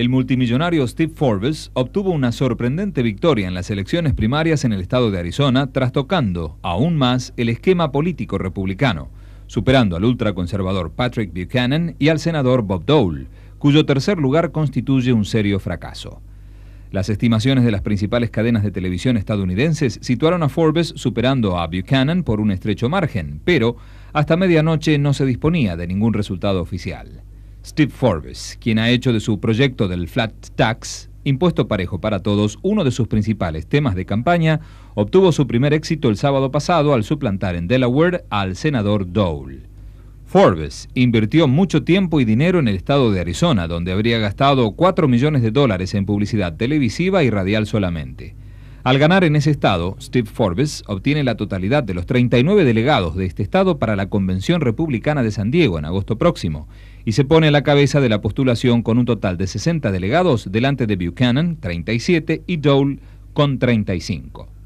El multimillonario Steve Forbes obtuvo una sorprendente victoria en las elecciones primarias en el estado de Arizona, trastocando aún más el esquema político republicano, superando al ultraconservador Patrick Buchanan y al senador Bob Dole, cuyo tercer lugar constituye un serio fracaso. Las estimaciones de las principales cadenas de televisión estadounidenses situaron a Forbes superando a Buchanan por un estrecho margen, pero hasta medianoche no se disponía de ningún resultado oficial. Steve Forbes, quien ha hecho de su proyecto del Flat Tax, impuesto parejo para todos, uno de sus principales temas de campaña, obtuvo su primer éxito el sábado pasado al suplantar en Delaware al senador Dole. Forbes invirtió mucho tiempo y dinero en el estado de Arizona, donde habría gastado 4 millones de dólares en publicidad televisiva y radial solamente. Al ganar en ese estado, Steve Forbes obtiene la totalidad de los 39 delegados de este estado para la Convención Republicana de San Diego en agosto próximo y se pone a la cabeza de la postulación con un total de 60 delegados delante de Buchanan, 37, y Dole, con 35.